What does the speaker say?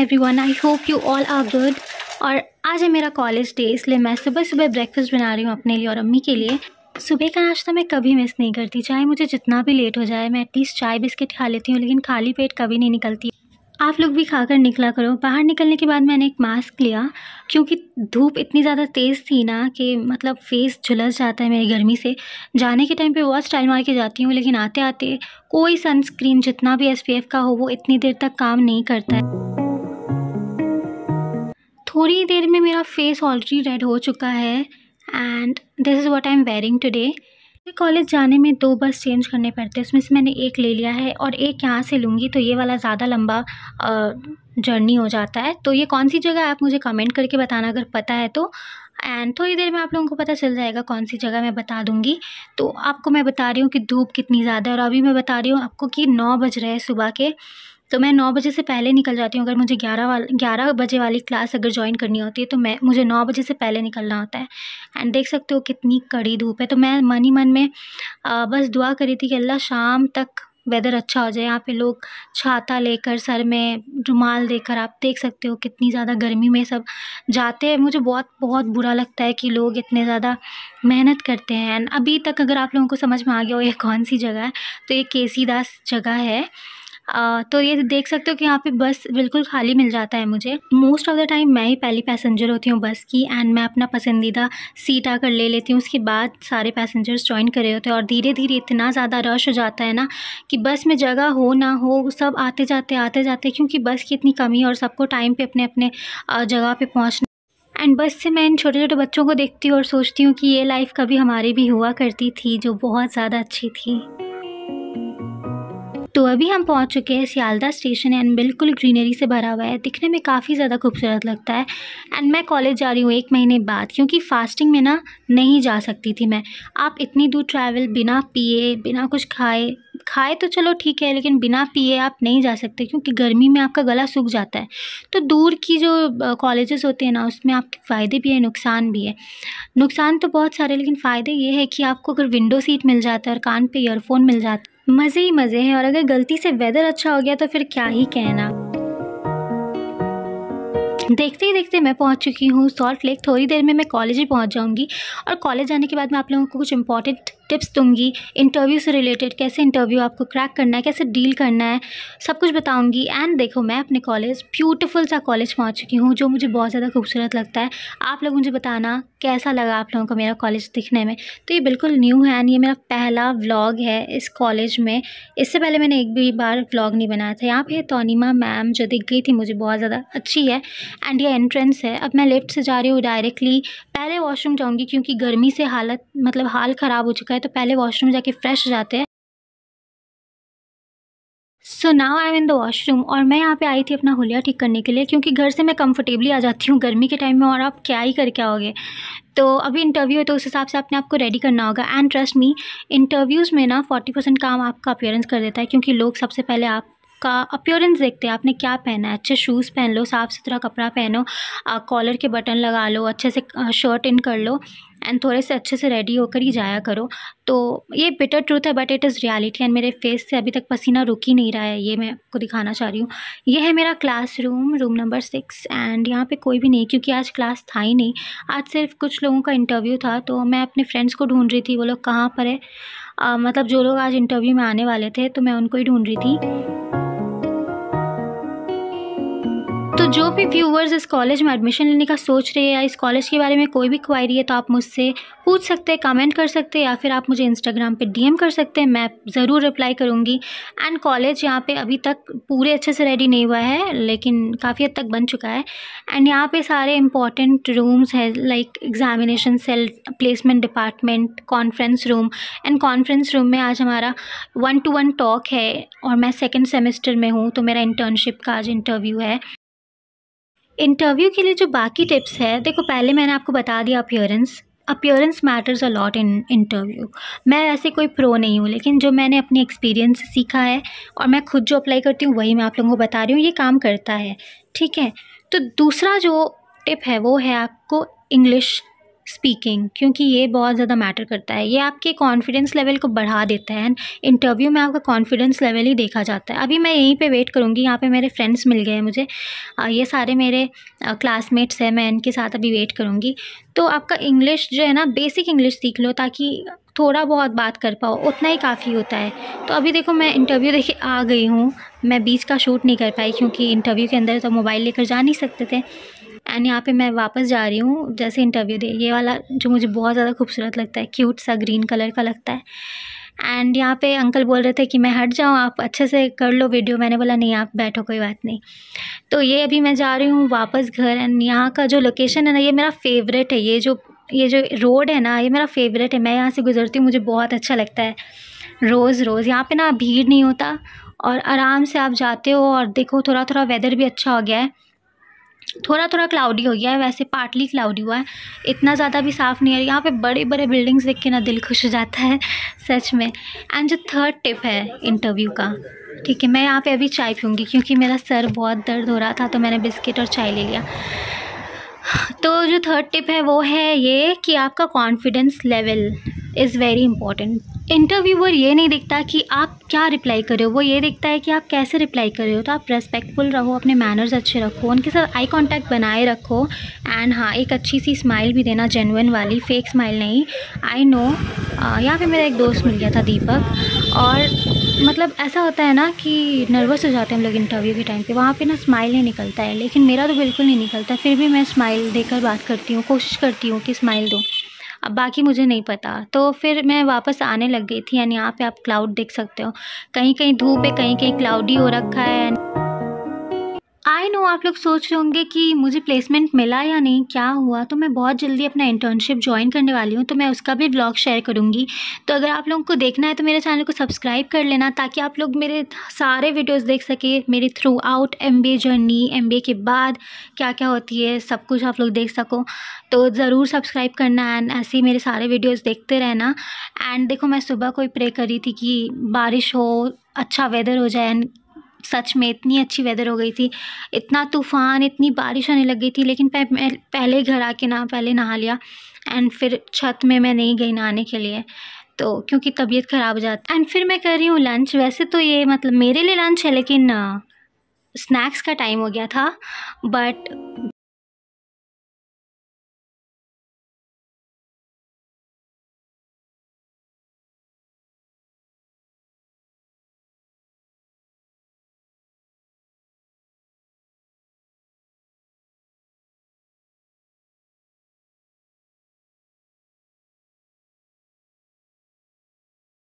every everyone I hope you all are good और आज है मेरा कॉलेज डे इसलिए मैं सुबह सुबह ब्रेकफास्ट बना रही हूँ अपने लिए और अम्मी के लिए सुबह का नाश्ता मैं कभी मिस नहीं करती चाहे मुझे जितना भी लेट हो जाए मैं एटलीस्ट चाय बिस्किट खा लेती हूँ लेकिन खाली पेट कभी नहीं निकलती आप लोग भी खाकर निकला करो बाहर निकलने के बाद मैंने एक मास्क लिया क्योंकि धूप इतनी ज़्यादा तेज़ थी ना कि मतलब फेस झुलस जाता है मेरी गर्मी से जाने के टाइम पे बहुत स्टाइल मार के जाती हूँ लेकिन आते आते कोई सनस्क्रीन जितना भी एसपीएफ का हो वो इतनी देर तक काम नहीं करता है थोड़ी देर में मेरा फेस ऑलरेडी रेड हो चुका है and this is what I am wearing today college जाने में दो बस चेंज करने पड़ते हैं उसमें से मैंने एक ले लिया है और एक यहाँ से लूँगी तो ये वाला ज़्यादा लंबा जर्नी हो जाता है तो ये कौन सी जगह आप मुझे कमेंट करके बताना अगर पता है तो एंड थोड़ी देर में आप लोगों को पता चल जाएगा कौन सी जगह मैं बता दूंगी तो आपको मैं बता रही हूँ कि धूप कितनी ज़्यादा है और अभी मैं बता रही हूँ आपको कि नौ बज रहे हैं सुबह के तो मैं नौ बजे से पहले निकल जाती हूँ अगर मुझे ग्यारह वाल ग्यारह बजे वाली क्लास अगर ज्वाइन करनी होती है तो मैं मुझे नौ बजे से पहले निकलना होता है एंड देख सकते हो कितनी कड़ी धूप है तो मैं मन ही मन में आ, बस दुआ करी थी कि अल्लाह शाम तक वेदर अच्छा हो जाए यहाँ पे लोग छाता लेकर सर में रुमाल देकर आप देख सकते हो कितनी ज़्यादा गर्मी में सब जाते हैं मुझे बहुत बहुत बुरा लगता है कि लोग इतने ज़्यादा मेहनत करते हैं एंड अभी तक अगर आप लोगों को समझ में आ गया हो ये कौन सी जगह है तो ये केसी दास जगह है आ, तो ये देख सकते हो कि यहाँ पे बस बिल्कुल खाली मिल जाता है मुझे मोस्ट ऑफ द टाइम मैं ही पहली पैसेंजर होती हूँ बस की एंड मैं अपना पसंदीदा सीट आकर ले लेती हूँ उसके बाद सारे पैसेंजर्स ज्वाइन करे होते हैं और धीरे धीरे इतना ज़्यादा रश हो जाता है ना कि बस में जगह हो ना हो सब आते जाते आते जाते क्योंकि बस की इतनी कमी है और सबको टाइम पर अपने अपने जगह पर पहुँचना एंड बस से मैं इन छोटे छोटे बच्चों को देखती हूँ और सोचती हूँ कि ये लाइफ कभी हमारी भी हुआ करती थी जो बहुत ज़्यादा अच्छी थी तो अभी हम पहुंच चुके हैं सियालदा स्टेशन एंड बिल्कुल ग्रीनरी से भरा हुआ है दिखने में काफ़ी ज़्यादा खूबसूरत लगता है एंड मैं कॉलेज जा रही हूँ एक महीने बाद क्योंकि फास्टिंग में ना नहीं जा सकती थी मैं आप इतनी दूर ट्रैवल बिना पिए बिना कुछ खाए खाए तो चलो ठीक है लेकिन बिना पिए आप नहीं जा सकते क्योंकि गर्मी में आपका गला सूख जाता है तो दूर की जो कॉलेजेस होते हैं ना उसमें आपके फ़ायदे भी हैं नुकसान भी है नुकसान तो बहुत सारे लेकिन फ़ायदे ये है कि आपको अगर विंडो सीट मिल जाता है और कान पे ईयरफोन मिल जाता मज़े ही मज़े हैं और अगर गलती से वेदर अच्छा हो गया तो फिर क्या ही कहना देखते ही देखते मैं पहुंच चुकी हूँ सॉल्ट लेक थोड़ी देर में मैं कॉलेज ही पहुंच जाऊंगी और कॉलेज जाने के बाद मैं आप लोगों को कुछ इंपॉर्टेंट टिप्स दूंगी इंटरव्यू से रिलेटेड कैसे इंटरव्यू आपको क्रैक करना है कैसे डील करना है सब कुछ बताऊंगी एंड देखो मैं अपने कॉलेज ब्यूटीफुल सा कॉलेज पहुंच चुकी हूँ जो मुझे बहुत ज़्यादा खूबसूरत लगता है आप लोग मुझे बताना कैसा लगा आप लोगों को मेरा कॉलेज दिखने में तो ये बिल्कुल न्यू है एंड ये मेरा पहला व्लॉग है इस कॉलेज में इससे पहले मैंने एक भी बार व्लॉग नहीं बनाया था यहाँ पर तोनीमा मैम जो दिख गई थी मुझे बहुत ज़्यादा अच्छी है एंड ये एंट्रेंस है अब मैं लेफ़्ट से जा रही हूँ डायरेक्टली पहले वॉशरूम जाऊँगी क्योंकि गर्मी से हालत मतलब हाल ख़राब हो चुका है तो पहले वॉशरूम जाके फ्रेश जाते हैं so now I am in the washroom और मैं यहाँ पे आई थी अपना हुलिया ठीक करने के लिए क्योंकि घर से मैं कंफर्टेबली आ जाती हूँ गर्मी के टाइम में और आप क्या ही करके आओगे तो अभी इंटरव्यू है तो उस हिसाब से आपने आपको रेडी करना होगा एंड ट्रस्ट मी इंटरव्यूज़ में ना फोर्टी परसेंट काम आपका अपियरेंस कर देता है क्योंकि लोग सबसे पहले आप का अपियरेंस देखते हैं आपने क्या पहना है अच्छे शूज़ पहन लो साफ़ सुथरा कपड़ा पहनो कॉलर के बटन लगा लो अच्छे से शर्ट इन कर लो एंड थोड़े से अच्छे से रेडी होकर ही जाया करो तो ये बिटर ट्रूथ है but it is reality and मेरे फेस से अभी तक पसीना रुक ही नहीं रहा है ये मैं आपको दिखाना चाह रही हूँ ये है मेरा classroom room number six and यहाँ पे कोई भी नहीं क्योंकि आज क्लास था ही नहीं आज सिर्फ कुछ लोगों का इंटरव्यू था तो मैं अपने फ्रेंड्स को ढूँढ रही थी वो लोग कहाँ पर है आ, मतलब जो लोग आज इंटरव्यू में आने वाले थे तो मैं उनको ही ढूँढ रही थी जो भी व्यूवर्स इस कॉलेज में एडमिशन लेने का सोच रहे हैं या इस कॉलेज के बारे में कोई भी क्वायरी है तो आप मुझसे पूछ सकते हैं कमेंट कर सकते हैं या फिर आप मुझे इंस्टाग्राम पे डीएम कर सकते हैं मैं ज़रूर रिप्लाई करूँगी एंड कॉलेज यहाँ पे अभी तक पूरे अच्छे से रेडी नहीं हुआ है लेकिन काफ़ी हद तक बन चुका है एंड यहाँ पर सारे इंपॉर्टेंट रूम्स हैं like examination cell placement department conference room and conference room में आज हमारा वन टू वन टॉक है और मैं सेकेंड सेमेस्टर में हूँ तो मेरा इंटर्नशिप का आज इंटरव्यू है इंटरव्यू के लिए जो बाकी टिप्स है देखो पहले मैंने आपको बता दिया appearance appearance matters a lot in interview मैं ऐसे कोई प्रो नहीं हूँ लेकिन जो मैंने अपने एक्सपीरियंस सीखा है और मैं खुद जो अप्लाई करती हूँ वही मैं आप लोगों को बता रही हूँ ये काम करता है ठीक है तो दूसरा जो टिप है वो है आपको इंग्लिश स्पीकिंग क्योंकि ये बहुत ज़्यादा मैटर करता है ये आपके कॉन्फिडेंस लेवल को बढ़ा देता है एंड इंटरव्यू में आपका कॉन्फिडेंस लेवल ही देखा जाता है अभी मैं यहीं पे वेट करूँगी यहाँ पे मेरे फ्रेंड्स मिल गए हैं मुझे ये सारे मेरे क्लासमेट्स हैं मैं इनके साथ अभी वेट करूँगी तो आपका इंग्लिश जो है ना बेसिक इंग्लिश सीख लो ताकि थोड़ा बहुत बात कर पाओ उतना ही काफ़ी होता है तो अभी देखो मैं इंटरव्यू देखे आ गई हूँ मैं बीच का शूट नहीं कर पाई क्योंकि इंटरव्यू के अंदर तो मोबाइल लेकर जा नहीं सकते थे एंड यहाँ पे मैं वापस जा रही हूँ जैसे इंटरव्यू दे ये वाला जो मुझे बहुत ज़्यादा खूबसूरत लगता है क्यूट सा ग्रीन कलर का लगता है एंड यहाँ पे अंकल बोल रहे थे कि मैं हट जाऊँ आप अच्छे से कर लो वीडियो मैंने बोला नहीं आप बैठो कोई बात नहीं तो ये अभी मैं जा रही हूँ वापस घर एंड यहाँ का जो लोकेशन है ना ये मेरा फेवरेट है ये जो ये जो रोड है ना ये मेरा फेवरेट है मैं यहाँ से गुज़रती हूँ मुझे बहुत अच्छा लगता है रोज़ रोज़ यहाँ पे ना भीड़ नहीं होता और आराम से आप जाते हो और देखो थोड़ा थोड़ा वेदर भी अच्छा हो गया है थोड़ा थोड़ा क्लाउडी हो गया है वैसे पार्टली क्लाउडी हुआ है इतना ज़्यादा भी साफ़ नहीं है यहाँ पे बड़े बड़े बिल्डिंग्स देख के ना दिल खुश हो जाता है सच में एंड जो थर्ड टिप है इंटरव्यू का ठीक है मैं यहाँ पे अभी चाय पीऊँगी क्योंकि मेरा सर बहुत दर्द हो रहा था तो मैंने बिस्किट और चाय ले लिया तो जो थर्ड टिप है वो है ये कि आपका confidence level is very important interviewer ये नहीं देखता कि आप क्या रिप्लाई कर रहे हो वो ये देखता है कि आप कैसे रिप्लाई कर रहे हो तो आप रेस्पेक्टफुल रहो अपने मैनर्स अच्छे रखो उनके साथ आई कांटेक्ट बनाए रखो एंड हाँ एक अच्छी सी स्माइल भी देना जेनवन वाली फेक स्माइल नहीं आई नो यहाँ पे मेरा एक दोस्त मिल गया था दीपक और मतलब ऐसा होता है ना कि नर्वस हो जाते हैं हम लोग इंटरव्यू के टाइम पे वहाँ पे ना स्माइल नहीं निकलता है लेकिन मेरा तो बिल्कुल नहीं निकलता फिर भी मैं स्माइल देकर बात करती हूँ कोशिश करती हूँ कि स्माइल दूँ अब बाकी मुझे नहीं पता तो फिर मैं वापस आने लग गई थी यानी यहाँ पे आप क्लाउड देख सकते हो कहीं कहीं धूप है कहीं कहीं क्लाउडी हो रखा है आई नो आप लोग सोच रहे होंगे कि मुझे प्लेसमेंट मिला या नहीं क्या हुआ तो मैं बहुत जल्दी अपना इंटर्नशिप ज्वाइन करने वाली हूँ तो मैं उसका भी ब्लॉग शेयर करूँगी तो अगर आप लोगों को देखना है तो मेरे चैनल को सब्सक्राइब कर लेना ताकि आप लोग मेरे सारे वीडियोस देख सके मेरे throughout M journey M के बाद क्या क्या होती है सब कुछ आप लोग देख सको तो ज़रूर सब्सक्राइब करना एंड ऐसे ही मेरे सारे वीडियोज़ देखते रहना एंड देखो मैं सुबह कोई प्रे करी थी कि बारिश हो अच्छा वेदर हो जाए एंड सच में इतनी अच्छी वेदर हो गई थी इतना तूफ़ान इतनी बारिश होने लग गई थी लेकिन पह, मैं पहले घर आके ना पहले नहा लिया एंड फिर छत में मैं नहीं गई नहाने के लिए तो क्योंकि तबीयत ख़राब हो जाती एंड फिर मैं कर रही हूँ लंच वैसे तो ये मतलब मेरे लिए लंच है लेकिन स्नैक्स का टाइम हो गया था बट